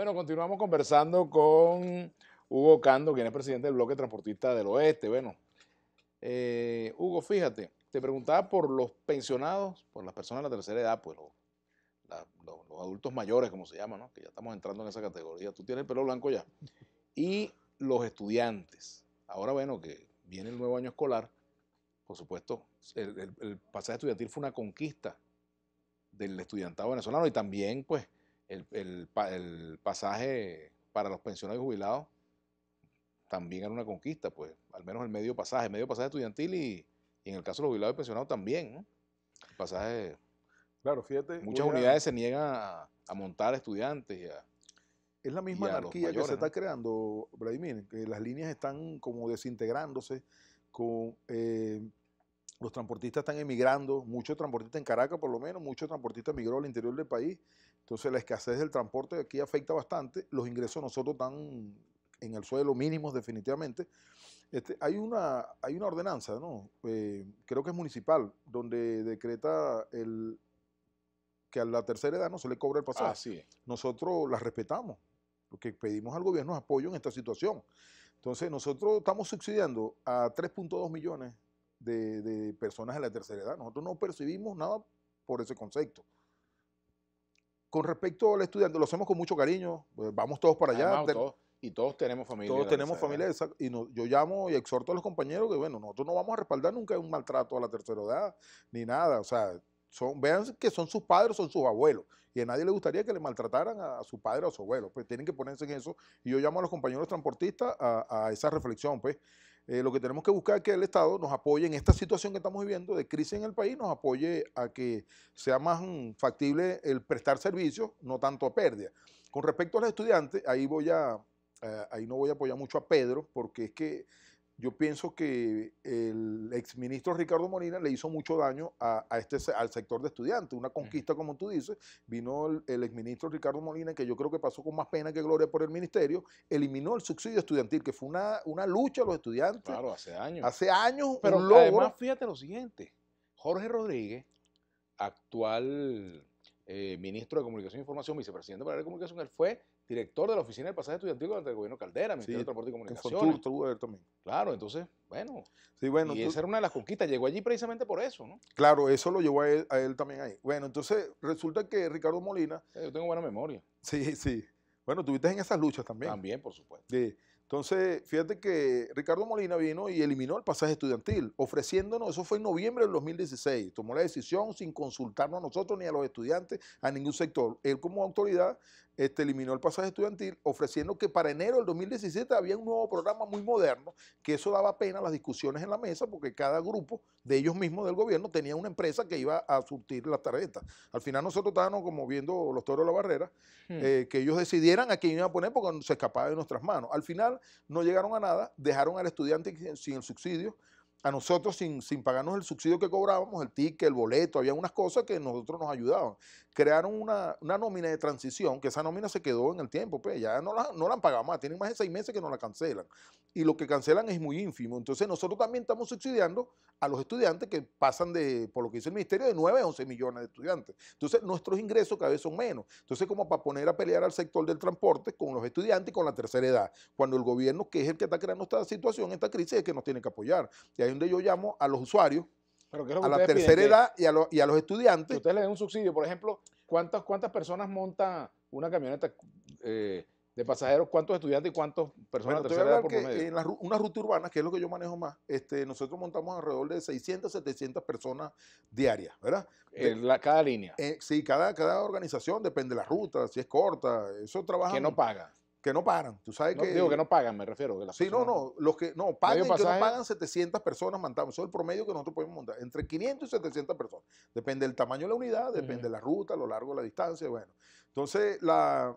Bueno, continuamos conversando con Hugo Cando, quien es presidente del Bloque Transportista del Oeste. Bueno, eh, Hugo, fíjate, te preguntaba por los pensionados, por las personas de la tercera edad, pues los, adultos mayores, como se llama, ¿no? que ya estamos entrando en esa categoría. Tú tienes el pelo blanco ya. Y los estudiantes. Ahora, bueno, que viene el nuevo año escolar, por supuesto, el, el, el pasaje estudiantil fue una conquista del estudiantado venezolano y también, pues, el, pasaje para los pensionados y jubilados también era una conquista, pues, al menos el medio pasaje, medio pasaje estudiantil y, en el caso de los jubilados y pensionados también, El pasaje... Claro, fíjate... Muchas unidades se niegan a, montar estudiantes y Es la misma anarquía que se está creando, Vladimir, que las líneas están como desintegrándose, con, eh, los transportistas están emigrando, muchos transportistas en Caracas por lo menos, muchos transportistas emigró al interior del país. Entonces la escasez del transporte aquí afecta bastante. Los ingresos nosotros están en el suelo mínimos definitivamente. Este, hay, una, hay una ordenanza, ¿no? Eh, creo que es municipal, donde decreta que a la tercera edad no se le cobra el pasaje. Nosotros la respetamos. Lo que pedimos al gobierno es apoyo en esta situación. Entonces, nosotros estamos subsidiando a 3.2 millones de, personas de la tercera edad. Nosotros no percibimos nada por ese concepto. Con respecto al estudiante, lo hacemos con mucho cariño, pues vamos todos para allá. y todos tenemos familia. Todos tenemos familia, y yo llamo y exhorto a los compañeros que, bueno, nosotros no vamos a respaldar nunca un maltrato a la tercera edad, ni nada, o sea, son, vean que son sus padres, son sus abuelos, y a nadie le gustaría que le maltrataran a, su padre o a su abuelo, pues tienen que ponerse en eso, y yo llamo a los compañeros transportistas a, a esa reflexión, pues, eh, lo que tenemos que buscar es que el Estado nos apoye en esta situación que estamos viviendo de crisis en el país, nos apoye a que sea más mm, factible el prestar servicios, no tanto a pérdida. Con respecto a los estudiantes, ahí, voy a, eh, ahí no voy a apoyar mucho a Pedro, porque es que yo pienso que el exministro Ricardo Molina le hizo mucho daño a, este, al sector de estudiantes, una conquista como tú dices, vino el, exministro Ricardo Molina, que yo creo que pasó con más pena que gloria por el ministerio, eliminó el subsidio estudiantil, que fue una, lucha a los estudiantes. Claro, hace años. Hace años, pero luego además fíjate lo siguiente, Jorge Rodríguez, actual eh, ministro de Comunicación e Información, vicepresidente de la Comunicación, él fue director de la Oficina del Pasaje Estudiantil durante el gobierno Caldera, Ministerio de Transporte y Comunicaciones. también. Claro, entonces, bueno. Sí, bueno. Y esa era una de las conquistas, llegó allí precisamente por eso, ¿no? Claro, eso lo llevó a él, también ahí. Bueno, entonces resulta que Ricardo Molina... Eh, yo tengo buena memoria. Sí, sí. Bueno, tuviste en esas luchas también. También, por supuesto. Sí. Entonces, fíjate que Ricardo Molina vino y eliminó el pasaje estudiantil, ofreciéndonos, eso fue en noviembre del 2016, tomó la decisión sin consultarnos a nosotros ni a los estudiantes, a ningún sector. Él como autoridad este, eliminó el pasaje estudiantil, ofreciendo que para enero del 2017 había un nuevo programa muy moderno, que eso daba pena las discusiones en la mesa, porque cada grupo de ellos mismos del gobierno tenía una empresa que iba a surtir la tarjeta. Al final nosotros estábamos como viendo los toros de la barrera, hmm. eh, que ellos decidieran a quién iban a poner porque se escapaba de nuestras manos. Al final no llegaron a nada, dejaron al estudiante sin el subsidio, a nosotros sin, pagarnos el subsidio que cobrábamos, el ticket, el boleto, había unas cosas que nosotros nos ayudaban. Crearon una, nómina de transición, que esa nómina se quedó en el tiempo, pues ya no la, no la han pagado más, tienen más de seis meses que no la cancelan. Y lo que cancelan es muy ínfimo. Entonces nosotros también estamos subsidiando a los estudiantes que pasan de, por lo que dice el ministerio, de 9 a 11 millones de estudiantes. Entonces nuestros ingresos cada vez son menos. Entonces como para poner a pelear al sector del transporte con los estudiantes y con la tercera edad, cuando el gobierno, que es el que está creando esta situación, esta crisis, es que nos tiene que apoyar. Y ahí donde yo llamo a los usuarios, a la tercera edad y a, los, y a los estudiantes. Ustedes le den un subsidio, por ejemplo, ¿cuántas, cuántas personas monta una camioneta eh, de pasajeros? ¿Cuántos estudiantes y cuántas personas tercera edad por En la, una ruta urbana, que es lo que yo manejo más, este, nosotros montamos alrededor de 600, 700 personas diarias, ¿verdad? en la, cada línea. Eh, sí, cada, cada organización, depende de la ruta, si es corta, eso trabaja. Que no paga que no paran. Tú sabes no, Digo que no pagan, me refiero. Que las sí, no, no. Los que no pagan, que no pagan 700 personas montamos. Eso es el promedio que nosotros podemos montar. Entre 500 y 700 personas. Depende del tamaño de la unidad, depende de la ruta, lo largo de la distancia. Bueno, entonces la,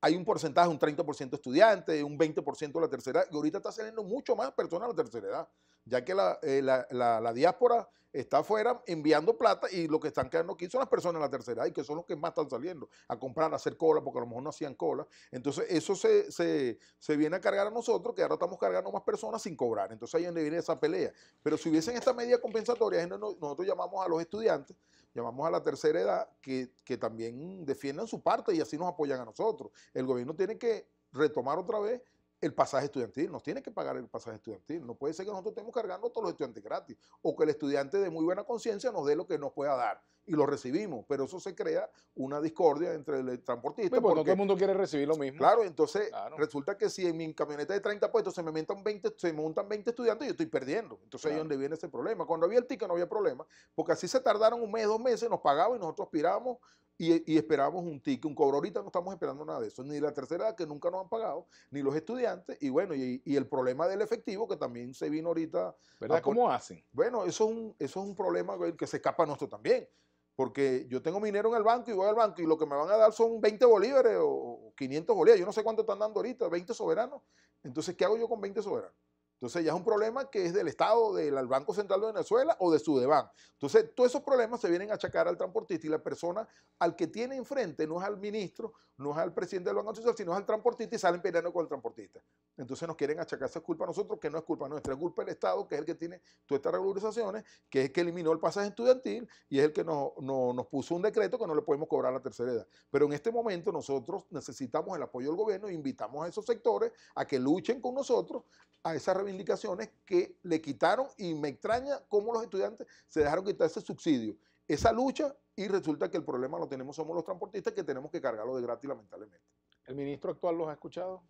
hay un porcentaje, un 30% estudiante, un 20% de la tercera edad. Y ahorita está saliendo mucho más personas de la tercera edad ya que eh, la, diáspora está afuera enviando plata y lo que están quedando aquí son las personas de la tercera edad y que son los que más están saliendo a comprar, a hacer cola, porque a lo mejor no hacían cola. Entonces eso se, viene a cargar a nosotros, que ahora estamos cargando más personas sin cobrar. Entonces ahí es donde viene esa pelea. Pero si hubiesen esta medida compensatoria, nosotros llamamos a los estudiantes, llamamos a la tercera edad, que, que también defiendan su parte y así nos apoyan a nosotros. El gobierno tiene que retomar otra vez el pasaje estudiantil, nos tiene que pagar el pasaje estudiantil. No puede ser que nosotros estemos cargando a todos los estudiantes gratis o que el estudiante de muy buena conciencia nos dé lo que nos pueda dar y lo recibimos, pero eso se crea una discordia entre el transportista. porque, todo el mundo quiere recibir lo mismo. Claro, entonces resulta que si en mi camioneta de 30 puestos se me montan 20, se montan 20 estudiantes, yo estoy perdiendo. Entonces ahí donde viene ese problema. Cuando había el ticket no había problema, porque así se tardaron un mes, dos meses, nos pagaban y nosotros aspirábamos y, esperamos un ticket, un cobro. Ahorita no estamos esperando nada de eso, ni la tercera que nunca nos han pagado, ni los estudiantes, y bueno, y, el problema del efectivo que también se vino ahorita. ¿Verdad? ¿Cómo hacen? Bueno, eso es, un, eso es un problema que se escapa a nuestro también, porque yo tengo dinero en el banco y voy al banco y lo que me van a dar son 20 bolívares o 500 bolívares, yo no sé cuánto están dando ahorita, 20 soberanos. Entonces, ¿qué hago yo con 20 soberanos? Entonces ya es un problema que es del Estado, del Banco Central de Venezuela o de Sudeban. Entonces todos esos problemas se vienen a achacar al transportista y la persona al que tiene enfrente no es al ministro, no es al presidente del Banco Central, sino es al transportista y salen peleando con el transportista entonces nos quieren achacar esa culpa a nosotros, que no es culpa nuestra, es culpa del Estado, que es el que tiene todas estas regularizaciones, que es el que eliminó el pasaje estudiantil y es el que nos, nos, puso un decreto que no le podemos cobrar a la tercera edad. Pero en este momento nosotros necesitamos el apoyo del gobierno e invitamos a esos sectores a que luchen con nosotros a esas reivindicaciones que le quitaron y me extraña cómo los estudiantes se dejaron quitar ese subsidio. Esa lucha y resulta que el problema lo tenemos somos los transportistas que tenemos que cargarlo de gratis lamentablemente. ¿El ministro actual los ha escuchado?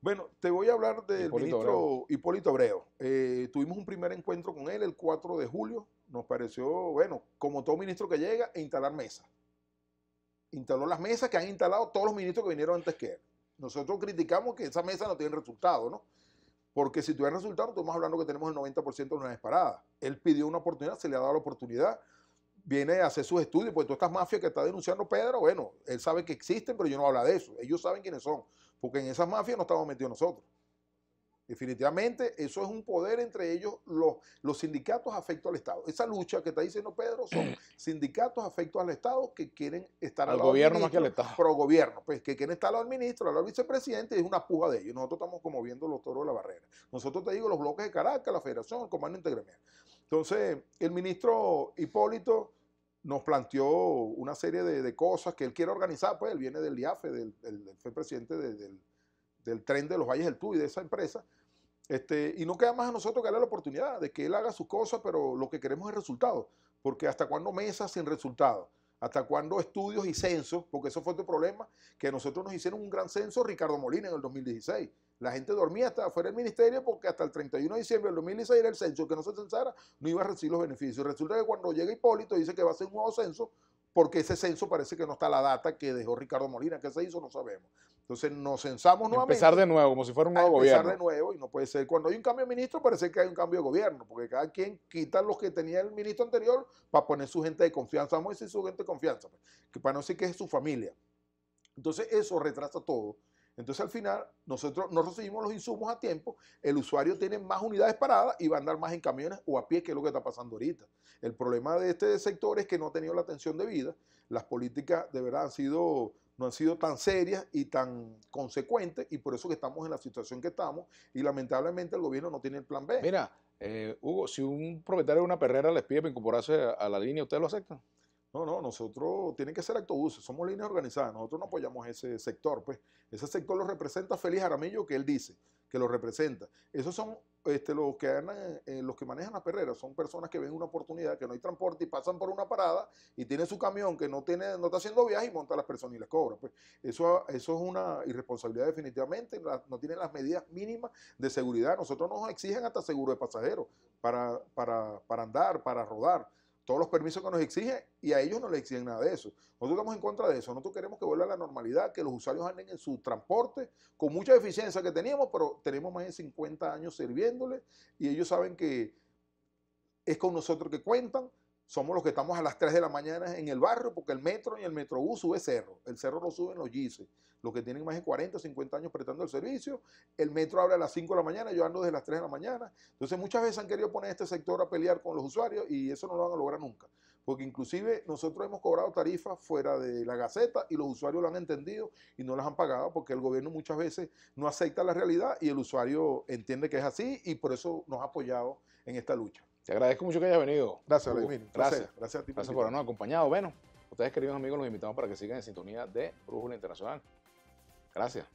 Bueno, te voy a hablar del ministro Hipólito Abreu. Eh, tuvimos un primer encuentro con él el 4 de julio. Nos pareció, bueno, como todo ministro que llega, instalar mesas. Instaló las mesas que han instalado todos los ministros que vinieron antes que él. Nosotros criticamos que esa mesa no tiene resultado, ¿no? Porque si tuvieran resultado, estamos hablando que tenemos el 90% de una disparada. Él pidió una oportunidad, se le ha dado la oportunidad, viene a hacer sus estudios, pues todas estas mafias que está denunciando Pedro, bueno, él sabe que existen, pero yo no hablo de eso. Ellos saben quiénes son porque en esas mafias no estamos metidos nosotros. Definitivamente, eso es un poder entre ellos, los, los sindicatos afecto al Estado. Esa lucha que está diciendo Pedro son sindicatos afectos al Estado que quieren estar al, gobierno más que al Estado. Pro gobierno, pues que quieren estar al ministro, al vicepresidente, y es una puja de ellos. Nosotros estamos como viendo los toros de la barrera. Nosotros te digo los bloques de Caracas, la Federación, el Comando Integral. Entonces, el ministro Hipólito nos planteó una serie de, cosas que él quiere organizar, pues él viene del IAFE, del, fue presidente del, tren de los Valles del Tuy, de esa empresa, este, y no queda más a nosotros que darle la oportunidad de que él haga sus cosas, pero lo que queremos es resultados, porque hasta cuándo mesas sin resultados, hasta cuándo estudios y censos, porque eso fue otro problema, que nosotros nos hicieron un gran censo Ricardo Molina en el 2016, la gente dormía hasta fuera del ministerio porque hasta el 31 de diciembre del 2016 era el censo que no se censara, no iba a recibir los beneficios. Resulta que cuando llega Hipólito dice que va a ser un nuevo censo, porque ese censo parece que no está la data que dejó Ricardo Molina, que se hizo, no sabemos. Entonces nos censamos nuevamente. Empezar de nuevo, como si fuera un nuevo gobierno. Empezar de nuevo, y no puede ser. Cuando hay un cambio de ministro, parece que hay un cambio de gobierno, porque cada quien quita los que tenía el ministro anterior para poner su gente de confianza. Vamos a decir su gente de confianza, pues, que para no decir que es su familia. Entonces eso retrasa todo. Entonces al final nosotros no recibimos los insumos a tiempo, el usuario tiene más unidades paradas y va a andar más en camiones o a pie, que es lo que está pasando ahorita. El problema de este sector es que no ha tenido la atención debida, las políticas de verdad han sido, no han sido tan serias y tan consecuentes y por eso que estamos en la situación que estamos y lamentablemente el gobierno no tiene el plan B. Mira, eh, Hugo, si un propietario de una perrera les pide incorporarse a la línea, ¿ustedes lo aceptan? No, no, nosotros tienen que ser autobuses. somos líneas organizadas, nosotros no apoyamos ese sector, pues ese sector lo representa Félix Aramillo, que él dice que lo representa. Esos son este, los, que eh, los que manejan las perreras son personas que ven una oportunidad, que no hay transporte y pasan por una parada y tiene su camión que no, tiene, no está haciendo viaje y monta a las personas y les cobra. Pues eso, es una irresponsabilidad definitivamente, no tienen las medidas mínimas de seguridad. Nosotros nos exigen hasta seguro de pasajeros para andar, para rodar todos los permisos que nos exigen y a ellos no les exigen nada de eso. Nosotros estamos en contra de eso. Nosotros queremos que vuelva a la normalidad, que los usuarios anden en su transporte con mucha eficiencia que teníamos, pero tenemos más de 50 años sirviéndoles y ellos saben que es con nosotros que cuentan. Somos los que estamos a las 3 de la mañana en el barrio porque el metro y el metrobús sube cerro. El cerro lo suben los gises los que tienen más de 40, 50 años prestando el servicio, el metro abre a las 5 de la mañana, yo ando desde las 3 de la mañana. Entonces muchas veces han querido poner este sector a pelear con los usuarios y eso no lo van a lograr nunca. Porque inclusive nosotros hemos cobrado tarifas fuera de la Gaceta y los usuarios lo han entendido y no las han pagado porque el gobierno muchas veces no acepta la realidad y el usuario entiende que es así y por eso nos ha apoyado en esta lucha. Te agradezco mucho que hayas venido. Gracias, Luis. Gracias. Gracias a ti. Gracias por habernos acompañado. Bueno, ustedes, queridos amigos, los invitamos para que sigan en sintonía de Brújula Internacional. Gracias.